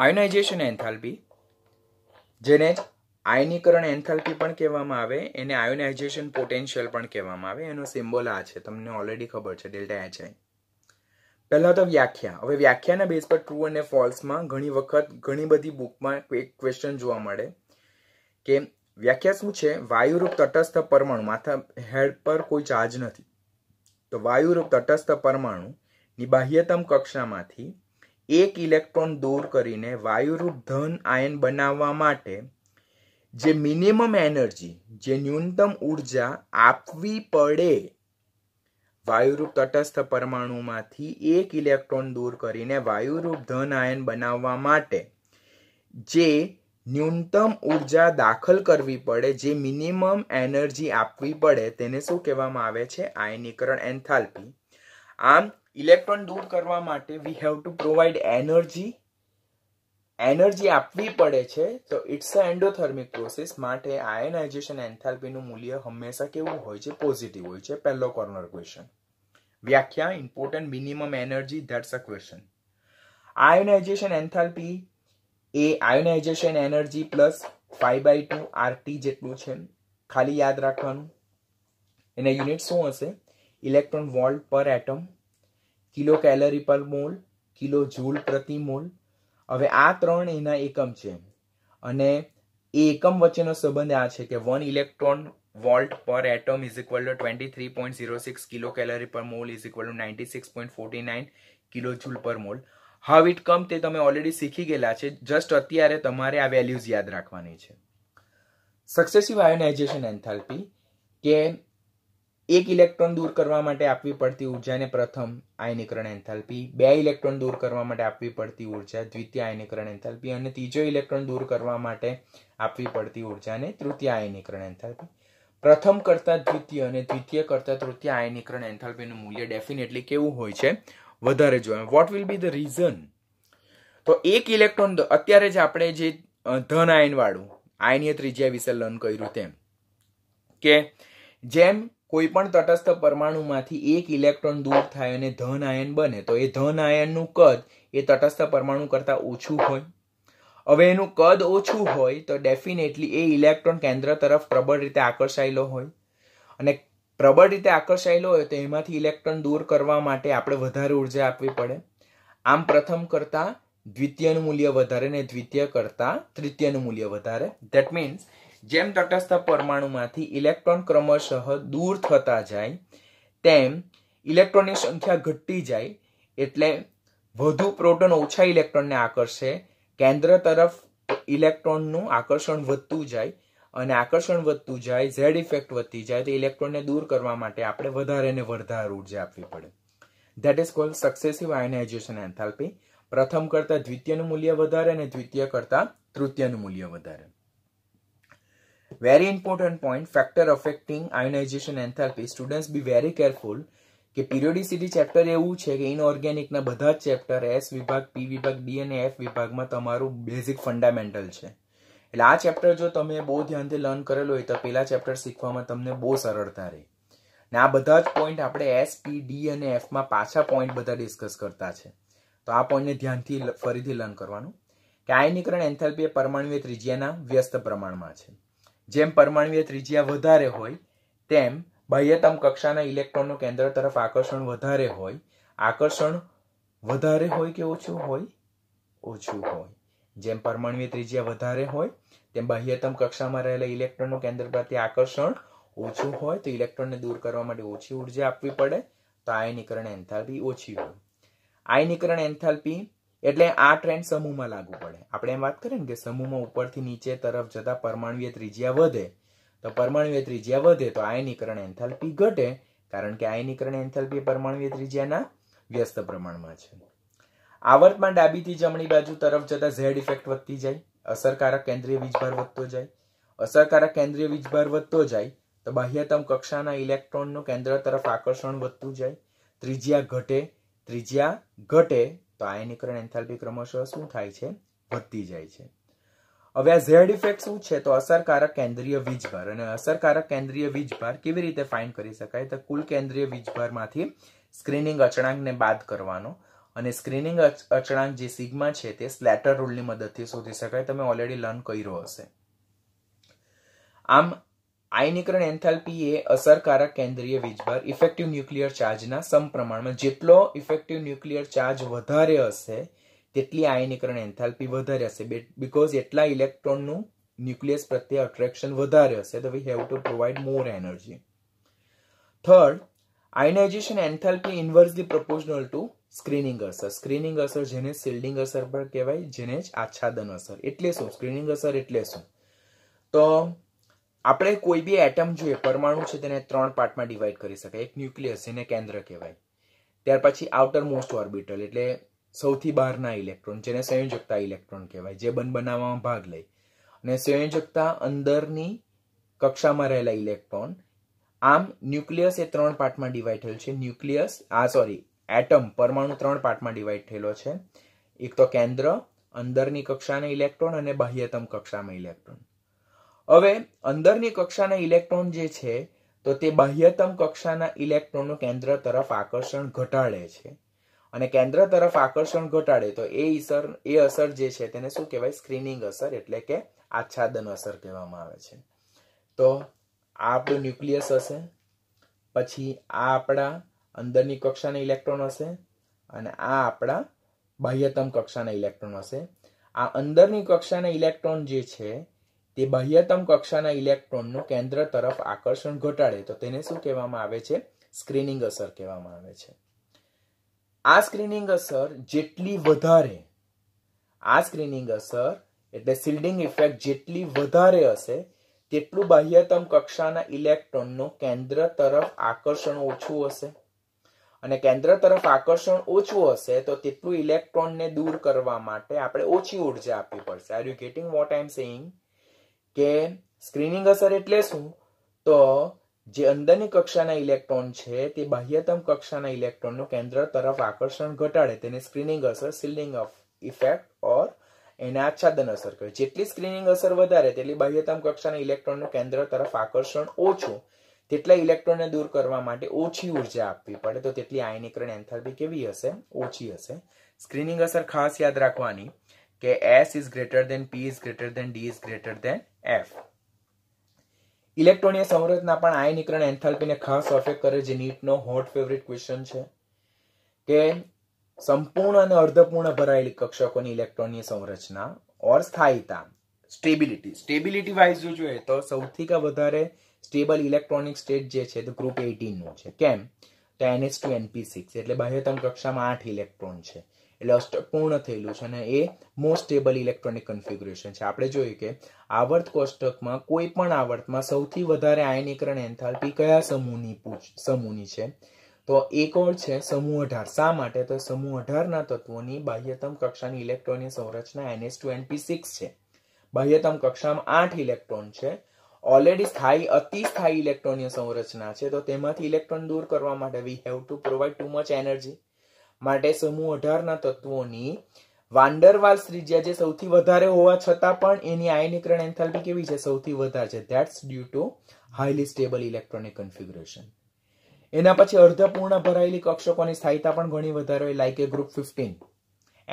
Ionisation enthalpy જેને આયનીકરણ enthalpy પણ કહેવામાં આવે એને આયોનાઇઝેશન પોટેન્શિયલ પણ કહેવામાં આવે એનો સિમ્બોલ આ છે તમને ઓલરેડી ખબર છે ડેલ્ટા એચ આઈ પહેલાં તો વ્યાખ્યા હવે વ્યાખ્યાના બેઝ પર ટ્રુ અને ફોલ્સમાં ઘણી વખત ઘણી બધી બુકમાં એક ક્વેશ્ચન જોવા મળે કે વ્યાખ્યા શું છે વાયુરૂપ તટસ્થ પરમાણુ માથા હેડ પર કોઈ ચાર્જ નથી તો વાયુરૂપ તટસ્થ પરમાણુ ની બાહ્યતમ કક્ષામાંથી એક ઇલેક્ટ્રોન દૂર કરીને વાયુરૂપ ધન આયન બનાવવા માટે જે મિનિમમ એનર્જી જે ન્યૂનતમ ઉર્જા આપવી પડે વાયુરૂપ તટસ્થ પરમાણુમાંથી એક ઇલેક્ટ્રોન દૂર કરીને વાયુરૂપ ધન આયન બનાવવા માટે જે ન્યૂનતમ ઉર્જા દાખલ કરવી પડે જે મિનિમમ એનર્જી આપવી પડે તેને શું કહેવામાં આવે છે આયનીકરણ એન્થાલ્પી આમ ઇલેક્ટ્રોન દૂર કરવા માટે we have to provide energy energy આપવી પડે છે તો ઇટ્સ અ એન્ડોથર્મિક પ્રોસેસ માટે આયનાઇઝેશન એન્થાલ્પીનું મૂલ્ય હંમેશા કેવું હોય છે પોઝિટિવ હોય છે પહેલો કોર્નર ક્વેશ્ચન વ્યાખ્યા important minimum energy that's a question ionization enthalpy એ ionization energy plus five by two RT જેટલું છે ખાલી યાદ રાખવાનું એના યુનિટ શું હશે electron volt per atom kilo calorie per mole kilo joule પ્રતિ મોલ હવે આ ત્રણ એના એકમ છે અને એ એકમ વચ્ચેનો સંબંધ આ છે કે one electron volt per atom is equal to twenty three point zero six kilo calorie per mole is equal to ninety six point forty nine kilo joule per mole how it come તે તમે already શીખી ગયેલા છે just અત્યારે તમારે આ values યાદ રાખવાની છે સક્સેસિવ આયોનાઇઝેશન એન્થાલ્પી કે એક ઇલેક્ટ્રોન દૂર કરવા માટે આપવી પડતી ઉર્જાને પ્રથમ આયનીકરણ એન્થાલ્પી બે ઇલેક્ટ્રોન દૂર કરવા માટે આપવી પડતી ઊર્જા દ્વિતીય આયનીકરણ એન્થાલ્પી અને ત્રીજો ઇલેક્ટ્રોન દૂર કરવા માટે આપવી પડતી ઉર્જાને તૃતીય આયનીકરણ એન્થાલ્પી પ્રથમ કરતાં દ્વિતીય અને દ્વિતીય કરતાં તૃતીય આયનીકરણ એન્થાલ્પીનું મૂલ્ય ડેફિનેટલી કેવું હોય છે વધારે જોવાનું what will be the reason તો એક ઇલેક્ટ્રોન અત્યારે જ આપણે જે ધન આયનવાળું આયનીય ત્રિજ્યા વિશે લર્ન કર્યું તેમ કે જેમ કોઈપણ તટસ્થ પરમાણુમાંથી એક ઇલેક્ટ્રોન દૂર થાય અને ધન આયન બને તો એ ધન આયનનું કદ એ તટસ્થ પરમાણુ કરતાં ઓછું હોય હવે એનું કદ ઓછું હોય તો ડેફિનેટલી એ ઇલેક્ટ્રોન કેન્દ્ર તરફ પ્રબળ રીતે આકર્ષાયેલો હોય અને પ્રબળ રીતે આકર્ષાયેલો હોય તો એમાંથી ઇલેક્ટ્રોન દૂર કરવા માટે આપણે વધારે ઉર્જા આપવી પડે આમ પ્રથમ કરતાં દ્વિતીયનું મૂલ્ય વધારે ને દ્વિતીય કરતાં તૃતીયનું મૂલ્ય વધારે ધેટ મીન્સ જેમ તટસ્થ પરમાણુમાંથી ઇલેક્ટ્રોન ક્રમશઃ દૂર થતા જાય તેમ ઇલેક્ટ્રોનની સંખ્યા ઘટતી જાય એટલે વધુ પ્રોટોન ઓછા ઇલેક્ટ્રોનને આકર્ષે કેન્દ્ર તરફ ઇલેક્ટ્રોનનું આકર્ષણ વધતું જાય અને આકર્ષણ વધતું જાય ઝેડ ઇફેક્ટ વધતી જાય તો ઇલેક્ટ્રોનને દૂર કરવા માટે આપણે વધારે ને વધારે ઉર્જા આપવી પડે that is called successive ionization enthalpy પ્રથમ કરતાં દ્વિતીયનું મૂલ્ય વધારે અને દ્વિતીય કરતાં તૃતીયનું મૂલ્ય વધારે very important point, factor affecting ionization enthalpy. Students be very careful કે પિરિયોડિસિટી ચેપ્ટર એવું છે કે ઇનઓર્ગેનિકના બધા જ ચેપ્ટર એસ વિભાગ પી વિભાગ ડી અને એફ વિભાગમાં તમારું બેઝિક ફંડામેન્ટલ છે એટલે આ ચેપ્ટર જો તમે બહુ ધ્યાનથી લર્ન કરેલો હોય તો પેલા ચેપ્ટર શીખવામાં તમને બહુ સરળતા રહે ને આ બધા જ પોઈન્ટ આપણે એસ પી ડી અને એફમાં પાછા પોઈન્ટ બધા ડિસ્કસ કરતા છે તો આ પોઈન્ટને ધ્યાનથી ફરીથી લર્ન કરવાનું કે આયનીકરણ એન્થેલ્પી એ પરમાણુય ત્રિજ્યાના વ્યસ્ત પ્રમાણમાં છે જેમ પરમાણુય ત્રિજ્યા વધારે હોય તેમ બાહ્યતમ કક્ષાના ઇલેક્ટ્રોનનું કેન્દ્ર તરફ આકર્ષણ વધારે હોય આકર્ષણ વધારે હોય કે ઓછું હોય ઓછું હોય જેમ પરમાણુય ત્રિજ્યા વધારે હોય તેમ બાહ્યતમ કક્ષામાં રહેલા ઇલેક્ટ્રોનનું કેન્દ્ર પ્રત્યે આકર્ષણ ઓછું હોય તો ઇલેક્ટ્રોનને દૂર કરવા માટે ઓછી ઉર્જા આપવી પડે તો આયનીકરણ એન્થાલ્પી ઓછી હોય આયનીકરણ એન્થાલ્પી એટલે આ ટ્રેન્ડ સમૂહમાં લાગુ પડે આપણે એમ વાત કરીએ ને કે સમૂહમાં ઉપરથી નીચે તરફ જતા પરમાણુય ત્રિજ્યા વધે તો પરમાણુય ત્રિજ્યા વધે તો આયનીકરણ એન્થાલ્પી ઘટે કારણ કે આયનીકરણ એન્થાલ્પી પરમાણુય ત્રિજ્યાના વ્યસ્ત પ્રમાણમાં છે આવર્તમાં ડાબીથી જમણી બાજુ તરફ જતા ઝેડ ઇફેક્ટ વધતી જાય અસરકારક કેન્દ્રીય વીજભાર વધતો જાય અસરકારક કેન્દ્રીય વીજભાર વધતો જાય તો બાહ્યતમ કક્ષાના ઇલેક્ટ્રોનનું કેન્દ્ર તરફ આકર્ષણ વધતું જાય ત્રિજ્યા ઘટે ત્રિજ્યા ઘટે તો આયનીકરણ એન્થાલ્પી ક્રમશઃ શું થાય છે વધતી જાય છે હવે આ ઝેડ ઇફેક્ટ શું છે તો અસરકારક કેન્દ્રીય વીજભાર અને અસરકારક કેન્દ્રીય વીજભાર કેવી રીતે ફાઇન્ડ કરી શકાય તો કુલ કેન્દ્રીય વીજભારમાંથી સ્ક્રીનિંગ અચળાંકને બાદ કરવાનો અને સ્ક્રીનિંગ અચળાંક જે સિગ્મા છે તે સ્લેટર રૂલની મદદથી શોધી શકાય તમે ઓલરેડી લર્ન કર્યો હશે આમ આયનીકરણ એન્થાલ્પી એ અસરકારક કેન્દ્રીય વીજભાર ઇફેક્ટિવ ન્યુક્લિયર ચાર્જના સમપ્રમાણમાં જેટલો ઇફેક્ટિવ ન્યુક્લિયર ચાર્જ વધારે હશે તેટલી આયનીકરણ એન્થાલ્પી વધારે હશે બીકોઝ એટલા ઇલેક્ટ્રોનનું ન્યુક્લિયસ પ્રત્યે અટ્રેક્શન વધારે હશે તો we have to provide more energy third ionization enthalpy inversely proportional to screening અસર સ્ક્રીનિંગ અસર જેને શિલ્ડિંગ અસર પણ કહેવાય જેને જ આચ્છાદન અસર એટલે શું સ્ક્રીનિંગ અસર એટલે શું તો આપણે કોઈ બી એટમ જોઈએ પરમાણુ છે તેને ત્રણ પાર્ટમાં ડિવાઈડ કરી શકાય એક ન્યુક્લિયસ જેને કેન્દ્ર કહેવાય ત્યાર પછી આઉટર મોસ્ટ ઓર્બિટલ એટલે સૌથી બહારના ઇલેક્ટ્રોન જેને સંયોજકતા ઇલેક્ટ્રોન કહેવાય જે બન બનાવવામાં ભાગ લે અને સંયોજકતા અંદરની કક્ષામાં રહેલા ઇલેક્ટ્રોન આમ ન્યુક્લિયસ એ ત્રણ પાર્ટમાં ડિવાઈડ થયેલ છે ન્યુક્લિયસ આ સોરી એટમ પરમાણુ ત્રણ પાર્ટમાં ડિવાઈડ થયેલો છે એક તો કેન્દ્ર અંદરની કક્ષાના ઇલેક્ટ્રોન અને બાહ્યતમ કક્ષામાં ઇલેક્ટ્રોન હવે અંદરની કક્ષાના ઇલેક્ટ્રોન જે છે તો તે બાહ્યતમ કક્ષાના ઇલેક્ટ્રોનનું કેન્દ્ર તરફ આકર્ષણ ઘટાડે છે અને કેન્દ્ર તરફ આકર્ષણ ઘટાડે તો એ અસર એ અસર જે છે તેને શું કહેવાય સ્ક્રીનિંગ અસર એટલે કે આચ્છાદન અસર કહેવામાં આવે છે તો આ આપણું ન્યુક્લિયસ હશે પછી આ આપણા અંદરની કક્ષાના ઇલેક્ટ્રોન હશે અને આ આપણા બાહ્યતમ કક્ષાના ઇલેક્ટ્રોન હશે આ અંદરની કક્ષાના ઇલેક્ટ્રોન જે છે તે બાહ્યતમ કક્ષાના ઇલેક્ટ્રોનનું કેન્દ્ર તરફ આકર્ષણ ઘટાડે તો તેને શું કહેવામાં આવે છે સ્ક્રીનિંગ અસર કહેવામાં આવે છે આ સ્ક્રીનિંગ અસર જેટલી વધારે આ સ્ક્રીનિંગ અસર એટલે શિલ્ડિંગ ઇફેક્ટ જેટલી વધારે હશે તેટલું બાહ્યતમ કક્ષાના ઇલેક્ટ્રોનનું કેન્દ્ર તરફ આકર્ષણ ઓછું હશે અને કેન્દ્ર તરફ આકર્ષણ ઓછું હશે તો તેટલું ઇલેક્ટ્રોનને દૂર કરવા માટે આપણે ઓછી ઉર્જા આપવી પડશે are you getting what I am saying કે સ્ક્રીનિંગ અસર એટલે શું તો જે અંદરની કક્ષાના ઇલેક્ટ્રોન છે તે બાહ્યતમ કક્ષાના ઇલેક્ટ્રોનનું કેન્દ્ર તરફ આકર્ષણ ઘટાડે તેને સ્ક્રીનિંગ અસર સિલિંગ ઇફેક્ટ ઓર એને આચ્છાદન અસર કહે જેટલી સ્ક્રીનિંગ અસર વધારે તેટલી બાહ્યતમ કક્ષાના ઇલેક્ટ્રોનનું કેન્દ્ર તરફ આકર્ષણ ઓછું તેટલા ઇલેક્ટ્રોનને દૂર કરવા માટે ઓછી ઉર્જા આપવી પડે તો તેટલી આયનીકરણ એન્થાલ્પી કેવી હશે ઓછી હશે સ્ક્રીનિંગ અસર ખાસ યાદ રાખવાની કે s is greater than p is greater than d is greater than f ઇલેક્ટ્રોનીય સંરચના પણ આય નિકરણ એન્થાલ્પીને ખાસ અફેક્ટ કરે જે નીટનો હોટ ફેવરિટ ક્વેશ્ચન છે કે સંપૂર્ણ અને અર્ધપૂર્ણ ભરાયેલી કક્ષકોની ઇલેક્ટ્રોનીય સંરચના ઓર સ્થાયીતા સ્ટેબિલિટી સ્ટેબિલિટી વાઇઝ જો જોઈએ તો સૌથી કા વધારે સ્ટેબલ ઇલેક્ટ્રોનિક સ્ટેટ જે છે તે ગ્રુપ એઇટીનનું છે કેમ તો એનએસ ટુ એનપી સિક્સ એટલે બાહ્યતમ કક્ષામાં આઠ ઇલેક્ટ્રોન છે એટલે અષ્ટ પૂર્ણ થયેલું છે અને એ મોસ્ટ સ્ટેબલ ઇલેક્ટ્રોનિક કન્ફિગ્યુરેશન છે આપણે જોઈએ કે આવર્ત કોષ્ટકમાં કોઈ પણ આવર્તમાં સૌથી વધારે આયનીકરણ એન્થાલ્પી કયા સમૂહની સમૂહની છે તો એક ઓળ છે સમૂહ અઢાર શા માટે તો સમૂહ અઢારના તત્વોની બાહ્યતમ કક્ષાની ઇલેક્ટ્રોનની સંરચના એનએસ ટુ એનપી સિક્સ છે બાહ્યતમ કક્ષામાં આઠ ઇલેક્ટ્રોન છે ઓલરેડી સ્થાયી અતિ સ્થાયી ઇલેક્ટ્રોનની સંરચના છે તો તેમાંથી ઇલેક્ટ્રોન દૂર કરવા માટે we have to provide too much energy માટે સમૂહ અઢારના તત્વોની વાન્ડરવાલ્સ ત્રિજ્યા જે સૌથી વધારે હોવા છતાં પણ એની આયનીકરણ એન્થાલ્પી કેવી છે સૌથી વધારે છે that's due to highly stable electronic configuration એના પછી અર્ધપૂર્ણ ભરાયેલી કક્ષકોની સ્થાયીતા પણ ઘણી વધારે હોય like a group fifteen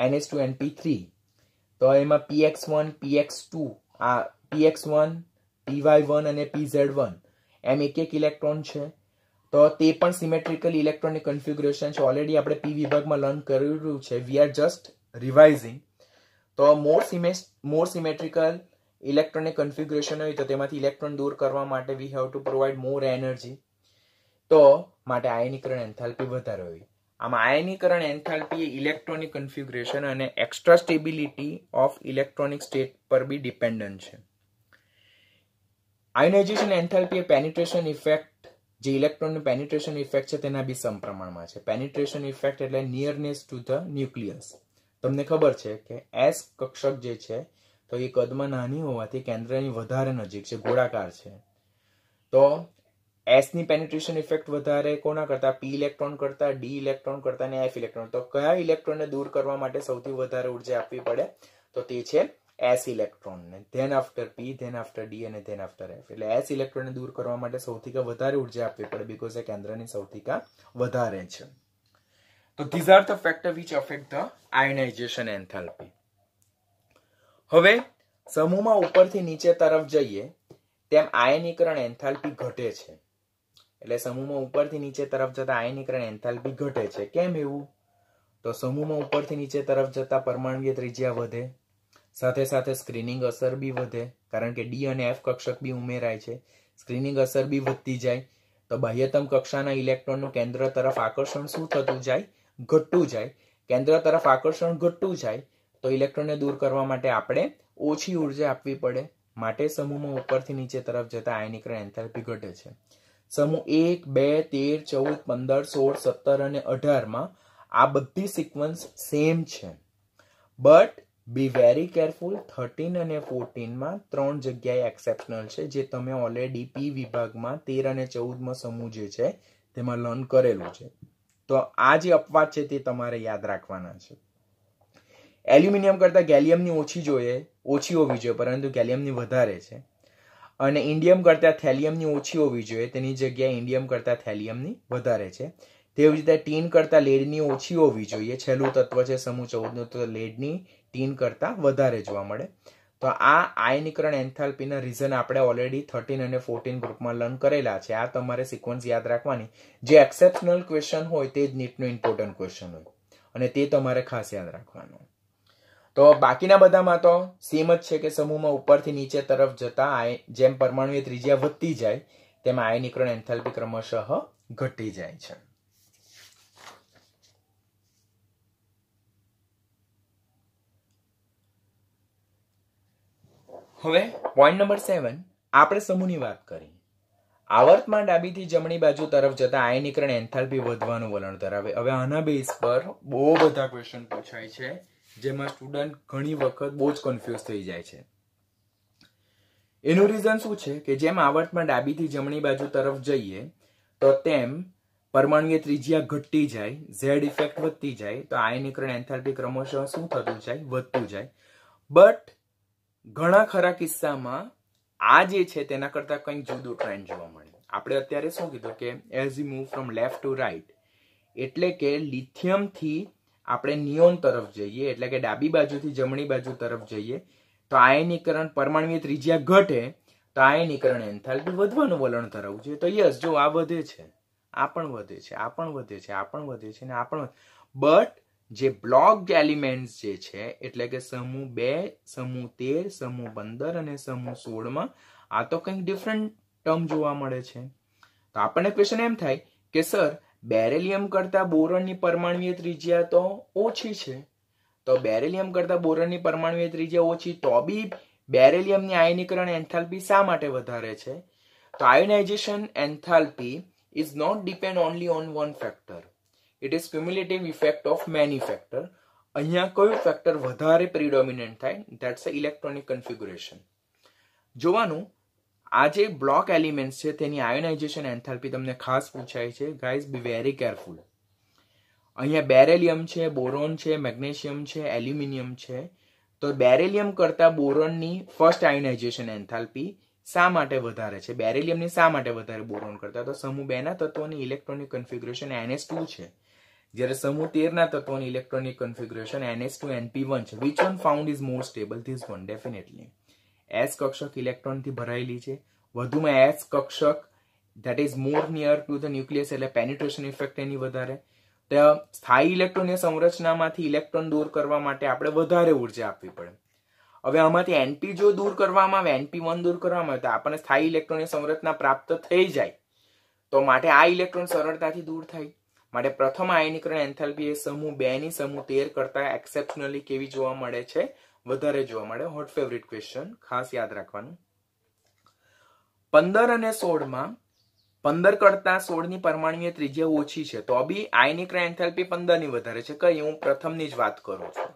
ns two and p three તો એમાં પીએક્સ વન પીએક્સ ટુ આ પીએક્સ વન પીવાય વન અને પીઝેડ વન એમ એક એક ઇલેક્ટ્રોન છે તો તે પણ સિમેટ્રિકલ ઇલેક્ટ્રોનિક કન્ફિગ્યુરેશન છે ઓલરેડી આપણે પી વિભાગમાં લર્ન કર્યું છે વી આર જસ્ટ રિવાઇઝિંગ તો મોર સિમે મોર સિમેટ્રિકલ ઇલેક્ટ્રોનિક કન્ફિગ્યુરેશન હોય તો તેમાંથી ઇલેક્ટ્રોન દૂર કરવા માટે we have to provide more energy તો માટે આયનીકરણ એન્થાલ્પી વધારે હોય આમાં આયનીકરણ એન્થાલ્પી ઇલેક્ટ્રોનિક કન્ફિગ્યુરેશન અને extra stability of electronic state પર બી ડિપેન્ડન્ટ છે આયોનાઇઝેશન એન્થાલ્પી એ પેનિટ્રેશન ઇફેક્ટ જે ઇલેક્ટ્રોનની પેનિટ્રેશન ઇફેક્ટ છે તેના બી સમપ્રમાણમાં છે પેનિટ્રેશન ઇફેક્ટ એટલે નિયરનેસ ટુ ધ ન્યુક્લિયસ તમને ખબર છે કે એસ કક્ષક જે છે તો એ કદમાં નાની હોવાથી કેન્દ્રની વધારે નજીક છે ગોળાકાર છે તો એસની પેનિટ્રેશન ઇફેક્ટ વધારે કોના કરતા પી ઇલેક્ટ્રોન કરતા ડી ઇલેક્ટ્રોન કરતા ને એફ ઇલેક્ટ્રોન તો કયા ઇલેક્ટ્રોનને દૂર કરવા માટે સૌથી વધારે ઉર્જા આપવી પડે તો તે છે એસ ઇલેક્ટ્રોનને then after p then after d અને ધેન આફ્ટર એફ એટલે એસ ઇલેક્ટ્રોનને દૂર કરવા માટે સૌથી કા વધારે ઉર્જા આપવી પડે બીકોઝ એ કેન્દ્રની સૌથી કા વધારે છે તો these are the factor which affect the ionization enthalpy હવે સમૂહમાં ઉપરથી નીચે તરફ જઈએ તેમ આયનીકરણ એન્થાલ્પી ઘટે છે એટલે સમૂહમાં ઉપરથી નીચે તરફ જતા આયનીકરણ એન્થાલ્પી ઘટે છે કેમ એવું તો સમૂહમાં ઉપરથી નીચે તરફ જતા પરમાણુય ત્રિજ્યા વધે સાથે સાથે સ્ક્રીનિંગ અસર બી વધે કારણ કે ડી અને એફ કક્ષક બી ઉમેરાય છે સ્ક્રીનિંગ અસર બી વધતી જાય તો બાહ્યતમ કક્ષાના ઇલેક્ટ્રોનનું કેન્દ્ર તરફ આકર્ષણ શું થતું જાય ઘટતું જાય કેન્દ્ર તરફ આકર્ષણ ઘટતું જાય તો ઇલેક્ટ્રોનને દૂર કરવા માટે આપણે ઓછી ઉર્જા આપવી પડે માટે સમૂહમાં ઉપરથી નીચે તરફ જતા આયનીકરણ એન્થાલ્પી ઘટે છે સમૂહ એક બે તેર ચૌદ પંદર સોળ સત્તર અને અઢારમાં આ બધી સિક્વન્સ સેમ છે but be very careful thirteen અને ફોર્ટીનમાં ત્રણ જગ્યાએ એક્સેપ્શનલ છે જે તમે ઓલરેડી પી વિભાગમાં તેર અને ચૌદમાં સમૂહ જે છે તેમાં લર્ન કરેલું છે તો આ જે અપવાદ છે તે તમારે યાદ રાખવાના છે એલ્યુમિનિયમ કરતાં ગેલિયમની ઓછી જોઈએ ઓછી હોવી જોઈએ પરંતુ ગેલિયમની વધારે છે અને ઇન્ડિયમ કરતાં થેલિયમની ઓછી હોવી જોઈએ તેની જગ્યાએ ઇન્ડિયમ કરતાં થેલિયમની વધારે છે તેવી રીતે ટીન કરતાં લેડની ઓછી હોવી જોઈએ છેલ્લું તત્વ છે સમૂહ ચૌદનું તો લેડની ટીન કરતાં વધારે જોવા મળે તો આ આયનીકરણ એન્થાલ્પીના રીઝન આપણે ઓલરેડી થર્ટીન અને ફોર્ટીન ગ્રુપમાં લર્ન કરેલા છે આ તમારે સિક્વન્સ યાદ રાખવાની જે એક્સેપ્શનલ ક્વેશ્ચન હોય તે જ નીટનું ઇમ્પોર્ટન્ટ ક્વેશ્ચન હોય અને તે તમારે ખાસ યાદ રાખવાનું તો બાકીના બધામાં તો સેમ જ છે કે સમૂહમાં ઉપરથી નીચે તરફ જતા જેમ પરમાણુય ત્રિજ્યા વધતી જાય તેમ આયનીકરણ એન્થાલ્પી ક્રમશઃ ઘટી જાય છે હવે પોઈન્ટ નંબર સેવન આપણે સમૂહની વાત કરી આવર્તમાં ડાબીથી જમણી બાજુ તરફ જતા આયનીકરણ એન્થાલ્પી વધવાનું વલણ ધરાવે હવે આના બેઝ પર બહુ બધા ક્વેશ્ચન પૂછાય છે જેમાં સ્ટુડન્ટ ઘણી વખત બહુ જ કન્ફ્યુઝ થઈ જાય છે એનું રીઝન શું છે કે જેમ આવર્તમાં ડાબીથી જમણી બાજુ તરફ જઈએ તો તેમ પરમાણુય ત્રિજ્યા ઘટતી જાય ઝેડ ઇફેક્ટ વધતી જાય તો આયનીકરણ એન્થાલ્પી ક્રમશઃ શું થતું જાય વધતું જાય બટ ઘણા ખરા કિસ્સામાં આ જે છે તેના કરતાં કંઈક જુદો ટ્રેન્ડ જોવા મળે આપણે અત્યારે શું કીધું કે as you move from left to right એટલે કે લિથિયમથી આપણે નિયોન તરફ જઈએ એટલે કે ડાબી બાજુથી જમણી બાજુ તરફ જઈએ તો આયનીકરણ પરમાણવીય ત્રિજ્યા ઘટે તો આયનીકરણ એન્થાલ્પી વધવાનું વલણ ધરાવવું જોઈએ તો યસ જો આ વધે છે આ પણ વધે છે આ પણ વધે છે આ પણ વધે છે ને આ પણ બટ જે બ્લોક્ડ એલિમેન્ટ્સ જે છે એટલે કે સમૂહ બે સમૂહ તેર સમૂહ પંદર અને સમૂહ સોળમાં આ તો કંઈક ડિફરન્ટ ટર્મ જોવા મળે છે તો આપણને ક્વેશ્ચન એમ થાય કે સર બેરેલિયમ કરતા બોરણની પરમાણુય ત્રિજ્યા તો ઓછી છે તો બેરેલિયમ કરતા બોરણની પરમાણુય ત્રિજ્યા ઓછી તો બી બેરેલિયમની આયનીકરણ એન્થાલ્પી શા માટે વધારે છે તો ionization enthalpy is not depend only on one factor it is cumulative effect of many factor અહીંયા કયું ફેક્ટર વધારે પ્રિડોમિનેન્ટ થાય ધેટ્સ અ ઇલેક્ટ્રોનિક કન્ફિગ્યુરેશન જોવાનું આ જે બ્લોક એલિમેન્ટ્સ છે તેની આયોનાઇઝેશન એન્થાલ્પી તમને ખાસ પૂછાય છે ગાઈઝ બી વેરી કેરફુલ અહીંયા બેરેલિયમ છે બોરોન છે મેગ્નેશિયમ છે એલ્યુમિનિયમ છે તો બેરેલિયમ કરતાં બોરોનની ફર્સ્ટ આયોનાઇઝેશન એન્થાલ્પી શા માટે વધારે છે બેરેલિયમની શા માટે વધારે બોરોન કરતા તો સમૂહ બેના તત્વોની ઇલેક્ટ્રોનિક કન્ફિગ્યુરેશન એનએસ ટુ છે જ્યારે સમૂહ તેરના તત્વોની electronic configuration NH2 two np one છે which one found is more stable this one definitely s કક્ષક ઇલેક્ટ્રોનથી ભરાયેલી છે વધુમાં એસ કક્ષક that is more near to the nucleus એટલે પેનિટ્રેશન ઇફેક્ટ એની વધારે ત્યાં સ્થાયી ઇલેક્ટ્રોનિક સંરચનામાંથી ઇલેક્ટ્રોન દૂર કરવા માટે આપણે વધારે ઉર્જા આપવી પડે હવે આમાંથી એનપી જો દૂર કરવામાં આવે એનપી વન દૂર કરવામાં આવે તો આપણને સ્થાયી ઇલેક્ટ્રોનિક સંરચના પ્રાપ્ત થઈ જાય તો માટે આ ઇલેક્ટ્રોન સરળતાથી દૂર થાય માટે પ્રથમ આયનીકરણ એન્થાલ્પી એ સમૂહ બે ની સમૂહ તેર કરતા એક્સેપ્શનલી કેવી જોવા મળે છે વધારે જોવા મળે હોટ ફેવરિટ ક્વેશ્ચન ખાસ યાદ રાખવાનું પંદર અને સોળમાં પંદર કરતા સોળની પરમાણુય ત્રિજ્યા ઓછી છે તો બી આયનીકરણ એન્થેલ્પી પંદરની વધારે છે કઈ હું પ્રથમની જ વાત કરું છું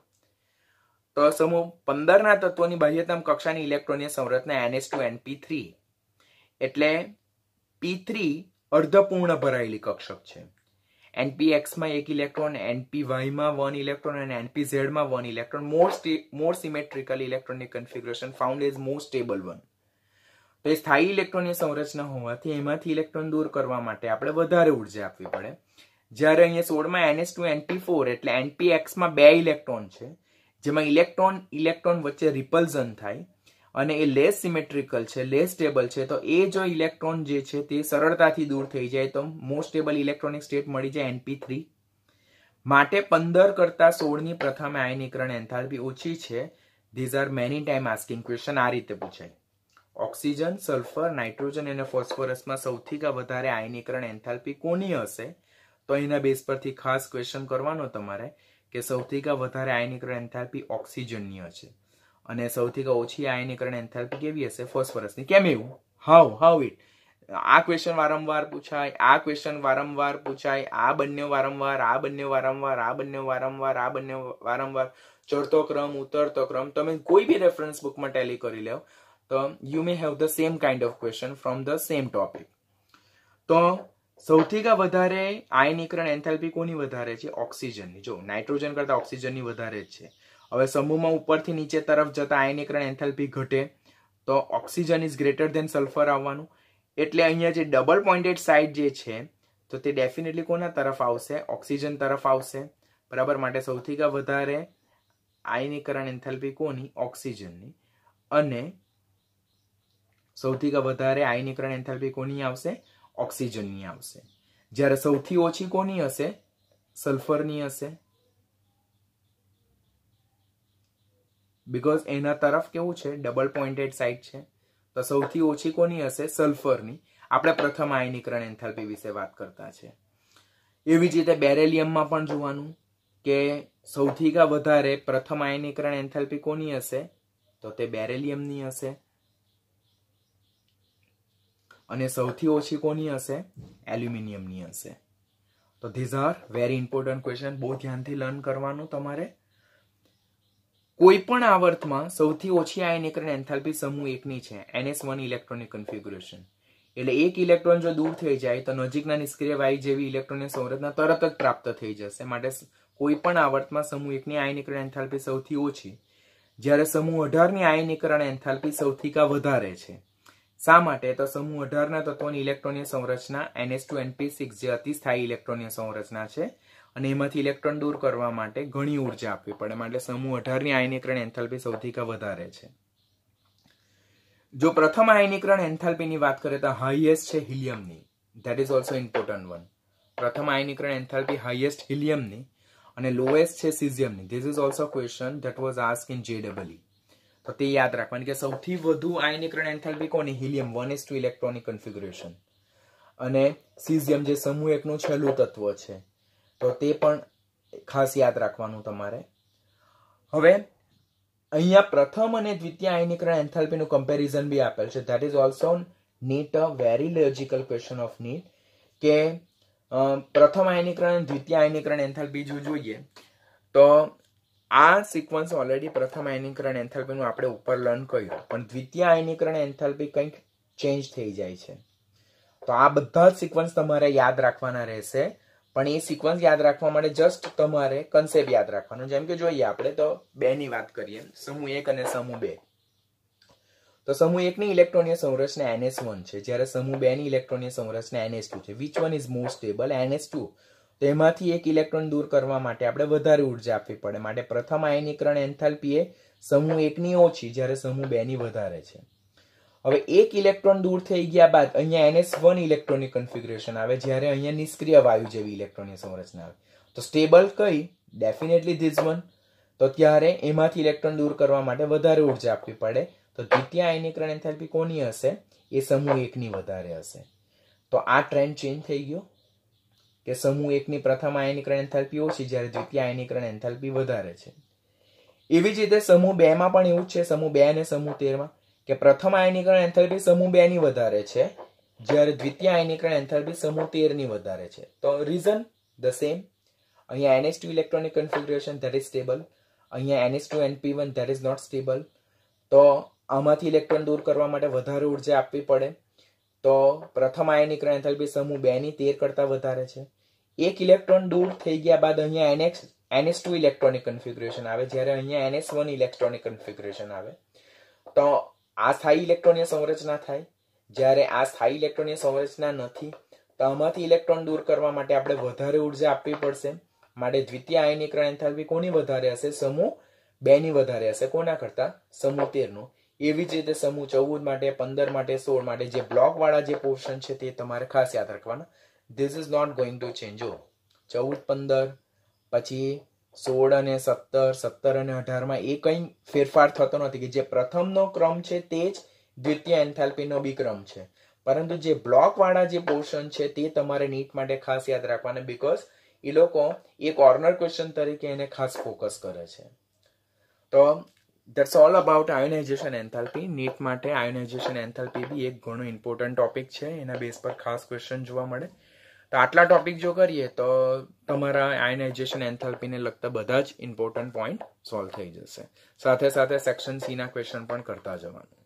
તો સમૂહ પંદરના તત્વોની બાહ્યતમ કક્ષાની ઇલેક્ટ્રોનની સંરચના ns two n p three એટલે પી થ્રી અર્ધપૂર્ણ ભરાયેલી કક્ષક છે એનપી એક્સમાં એક ઇલેક્ટ્રોન એનપી વાયમાં વન ઇલેક્ટ્રોન અને એનપીઝેડમાં one electron more more symmetrical electronic configuration found is most stable one તો એ સ્થાયી ઇલેક્ટ્રોનની સંરચના હોવાથી એમાંથી ઇલેક્ટ્રોન દૂર કરવા માટે આપણે વધારે ઉર્જા આપવી પડે જ્યારે અહીંયા સોળમાં એનએસ ટુ એનપી ફોર એટલે એનપી એક્સમાં બે ઇલેક્ટ્રોન છે જેમાં ઇલેક્ટ્રોન ઇલેક્ટ્રોન વચ્ચે રિપલ્ઝન થાય અને એ લેસ સિમેટ્રિકલ છે લેસ સ્ટેબલ છે તો એ જો ઇલેક્ટ્રોન જે છે તે સરળતાથી દૂર થઈ જાય તો મોસ્ટ સ્ટેબલ ઇલેક્ટ્રોનિક સ્ટેટ મળી જાય એનપી થ્રી માટે પંદર કરતા સોળની પ્રથમ આયનીકરણ એન્થાલ્પી ઓછી છે these are many time asking question આ રીતે પૂછાય ઓક્સિજન સલ્ફર નાઇટ્રોજન અને ફોસ્ફરસમાં સૌથી કા વધારે આયનીકરણ એન્થાલ્પી કોની હશે તો એના બેઝ પરથી ખાસ ક્વેશ્ચન કરવાનો તમારે કે સૌથી કા વધારે આયનીકરણ એન્થાલ્પી ઓક્સિજનની હશે અને સૌથી ઓછી આયનીકરણ એન્થાલ્પી કેવી હશે ફોસ્ફરસની કેમ એવું હાઉ હાઉ ઇટ આ ક્વેશ્ચન વારંવાર પૂછાય આ ક્વેશ્ચન વારંવાર પૂછાય આ બંને વારંવાર આ બંને વારંવાર આ બંને વારંવાર આ બંને વારંવાર ચડતો ક્રમ ઉતરતો ક્રમ તમે કોઈ બી રેફરન્સ બુકમાં ટેલી કરી લો તો you may have the same kind of question from the same topic તો સૌથી વધારે આયનીકરણ એન્થેલ્પી કોની વધારે છે ઓક્સિજનની જો નાઇટ્રોજન કરતા ઓક્સિજનની વધારે જ છે હવે સમૂહમાં ઉપરથી નીચે તરફ જતા આયનીકરણ એન્થાલ્પી ઘટે તો oxygen is greater than sulphur આવવાનું એટલે અહીંયા જે ડબલ પોઇન્ટેડ સાઇડ જે છે તો તે ડેફિનેટલી કોના તરફ આવશે ઓક્સિજન તરફ આવશે બરાબર માટે સૌથી વધારે આયનીકરણ એન્થાલ્પી કોની ઓક્સિજનની અને સૌથી વધારે આયનીકરણ એન્થાલ્પી કોની આવશે ઓક્સિજનની આવશે જ્યારે સૌથી ઓછી કોની હશે સલ્ફરની હશે બિકોઝ એના તરફ કેવું છે ડબલ પોઇન્ટેડ સાઇડ છે તો સૌથી ઓછી કોની હશે સલ્ફરની આપણે પ્રથમ આયનીકરણ એન્થાલ્પી વિશે વાત કરતા છે એવી જ રીતે બેરેલિયમમાં પણ જોવાનું કે સૌથી કા વધારે પ્રથમ આયનીકરણ એન્થાલ્પી કોની હશે તો તે બેરેલિયમની હશે અને સૌથી ઓછી કોની હશે એલ્યુમિનિયમની હશે તો these are very important question બહુ ધ્યાનથી લર્ન કરવાનું તમારે કોઈ પણ આવર્તમાં સૌથી ઓછી આયનીકરણ એન્થાલ્પી સમૂહ એકની છે એનએસ વન ઇલેક્ટ્રોનિક કન્ફિગ્યુરેશન એટલે એક ઇલેક્ટ્રોન જો દૂર થઈ જાય તો નજીકના નિષ્ક્રિય વાયુ જેવી ઇલેક્ટ્રોનિક સંરચના તરત જ પ્રાપ્ત થઈ જશે માટે કોઈ પણ આવર્તમાં સમૂહ એકની આયનીકરણ એન્થાલ્પી સૌથી ઓછી જ્યારે સમૂહ અઢારની આયનીકરણ એન્થાલ્પી સૌથી કા વધારે છે શા માટે તો સમૂહ અઢારના તત્વોની ઇલેક્ટ્રોનિક સંરચના એનએસ ટુ એનપી સિક્સ જે અતિ સ્થાયી ઇલેક્ટ્રોનિક સંરચના છે અને એમાંથી ઇલેક્ટ્રોન દૂર કરવા માટે ઘણી ઉર્જા આપવી પડે એટલે સમૂહ અઢારની આયનીકરણ એન્થાલ્પી સૌથી વધારે છે જો પ્રથમ આયનીકરણ એન્થાલ્પીની વાત કરીએ તો હાઈએસ્ટ છે હિલિયમની that is also important one પ્રથમ આયનીકરણ એન્થાલ્પી હાઈએસ્ટ હિલિયમની અને લોએસ્ટ છે સિઝિયમની this is also question that was ask in જેડબલઈ તો તે યાદ રાખવાની કે સૌથી વધુ આયનીકરણ એન્થાલ્પી કોની helium one s two electronic configuration અને સિઝિયમ જે સમૂહ એકનું છેલ્લું તત્વ છે તો તે પણ ખાસ યાદ રાખવાનું તમારે હવે અહીંયા પ્રથમ અને દ્વિતીય આયનીકરણ એન્થાલ્પીનું કમ્પેરિઝન બી આપેલ છે that is also NEET a very logical question of NEET કે પ્રથમ આયનીકરણ દ્વિતીય આયનીકરણ એન્થાલ્પી જો જોઈએ તો આ સિક્વન્સ ઓલરેડી પ્રથમ આયનીકરણ એન્થાલ્પીનું આપણે ઉપર લર્ન કર્યું પણ દ્વિતીય આયનીકરણ એન્થાલ્પી કંઈક ચેન્જ થઈ જાય છે તો આ બધા જ સિક્વન્સ તમારે યાદ રાખવાના રહેશે પણ એ સિક્વન્સ યાદ રાખવા માટે જસ્ટ તમારે કન્સેપ્ટ યાદ રાખવાનો જેમ કે જોઈએ આપણે તો બે ની વાત કરીએ સમૂહ એક અને સમૂહ બે તો સમૂહ એકની ઇલેક્ટ્રોનીય સંરચના એનએસ વન છે જ્યારે સમૂહ બે ની ઇલેક્ટ્રોનીય સંરચના એનએસ ટુ છે which one is most stable ns two તો એમાંથી એક ઇલેક્ટ્રોન દૂર કરવા માટે આપણે વધારે ઉર્જા આપવી પડે માટે પ્રથમ આયનીકરણ એન્થાલ્પી એ સમૂહ એકની ઓછી જ્યારે સમૂહ બેની વધારે છે હવે એક ઇલેક્ટ્રોન દૂર થઈ ગયા બાદ અહીંયા એનએસ વન ઇલેક્ટ્રોનિક કન્ફિગરેશન આવે જ્યારે અહીંયા નિષ્ક્રિય વાયુ જેવી ઇલેક્ટ્રોનની સંરચના આવે તો સ્ટેબલ કઈ ડેફિનેટલી ધીઝ વન તો ત્યારે એમાંથી ઇલેક્ટ્રોન દૂર કરવા માટે વધારે ઉર્જા આપવી પડે તો દ્વિતીય આયનીકરણ એન્થેલ્પી કોની હશે એ સમૂહ એકની વધારે હશે તો આ ટ્રેન્ડ ચેન્જ થઈ ગયો કે સમૂહ એકની પ્રથમ આયનીકરણ એન્થેલ્પી ઓછી જ્યારે દ્વિતીય આયનીકરણ એન્થેલ્પી વધારે છે એવી જ રીતે સમૂહ બેમાં પણ એવું જ છે સમૂહ બે અને સમૂહ તેરમાં કે પ્રથમ આયનીકરણ એન્થાલ્પી સમૂહ બે ની વધારે છે જ્યારે દ્વિતીય આયનીકરણ એન્થાલ્પી સમૂહ તેર ની વધારે છે તો રીઝન ધ સેમ અહીંયા ns two electronic configuration that is stable અહીંયા ns two np one that is not stable તો આમાંથી ઇલેક્ટ્રોન દૂર કરવા માટે વધારે ઉર્જા આપવી પડે તો પ્રથમ આયનીકરણ એન્થાલ્પી સમૂહ બે ની તેર કરતા વધારે છે એક ઇલેક્ટ્રોન દૂર થઈ ગયા બાદ અહીંયા એનએક્સ એનએસ ટુ ઇલેક્ટ્રોનિક કન્ફિગ્યુરેશન આવે જ્યારે અહીંયા એનએસ વન ઇલેક્ટ્રોનિક કન્ફિગ્યુરેશન આવે તો આ સ્થાયી ઇલેક્ટ્રોનની સંરચના થાય જ્યારે આ સ્થાયી ઇલેક્ટ્રોનની સંરચના નથી તો આમાંથી ઇલેક્ટ્રોન દૂર કરવા માટે આપણે વધારે ઉર્જા આપવી પડશે માટે દ્વિતીય આયનીકરણ એન્થાલ્પી કોની વધારે હશે સમૂહ બે ની વધારે હશે કોના કરતા સમૂહ તેર નો એવી જ રીતે સમૂહ ચૌદ માટે પંદર માટે સોળ માટે જે બ્લોક વાળા જે પોર્શન છે તે તમારે ખાસ યાદ રાખવાના this is not going to change ચૌદ પંદર પછી સોળ અને સત્તર સત્તર અને અઢારમાં એ કંઈ ફેરફાર થતો નથી કે જે પ્રથમનો ક્રમ છે તે જ દ્વિતીય એન્થાલ્પીનો બી ક્રમ છે પરંતુ જે બ્લોકવાળા જે પોર્શન છે તે તમારે નીટ માટે ખાસ યાદ રાખવાના બિકોઝ એ લોકો એ કોર્નર ક્વેશ્ચન તરીકે એને ખાસ ફોકસ કરે છે તો that's all about ionization enthalpy NEET માટે આયોનાઇઝેશન એન્થાલ્પી બી એક ઘણો ઇમ્પોર્ટન્ટ ટોપિક છે એના બેઝ પર ખાસ ક્વેશ્ચન જોવા મળે તો આટલા ટોપિક જો કરીએ તો તમારા આયનાઇઝેશન એન્થાલ્પીને લગતા બધા જ ઇમ્પોર્ટન્ટ પોઈન્ટ સોલ્વ થઈ જશે સાથે સાથે સેક્શન સીના ક્વેશ્ચન પણ કરતા જવાનું